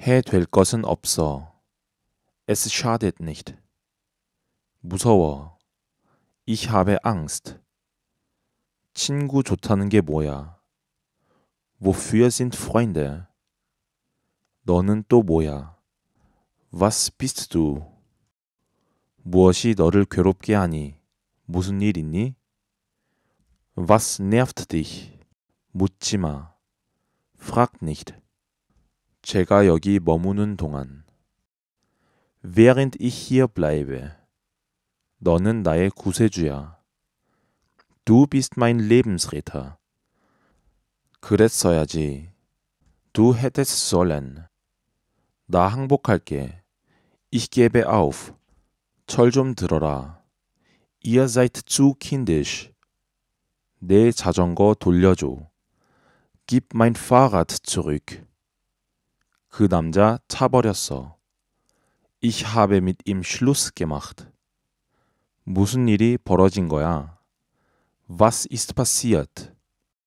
해될 것은 없어. Es schadet nicht. 무서워. Ich habe Angst. 친구 좋다는 게 뭐야? Wofür sind Freunde? 너는 또 뭐야? Was bist du? 무엇이 너를 괴롭게 하니? 무슨 일 있니? Was nervt dich? 묻지 마. Frag nicht. 제가 여기 머무는 동안 Während ich hier bleibe 너는 나의 구세주야. Du bist mein Lebensretter. 그랬어야지. Du hättest sollen. 나 항복할게. Ich gebe auf. 철 좀 들어라. Ihr seid zu kindisch. 내 자전거 돌려줘. Gib mein Fahrrad zurück. 그 남자 차버렸어. Ich habe mit ihm Schluss gemacht. 무슨 일이 벌어진 거야? Was ist passiert?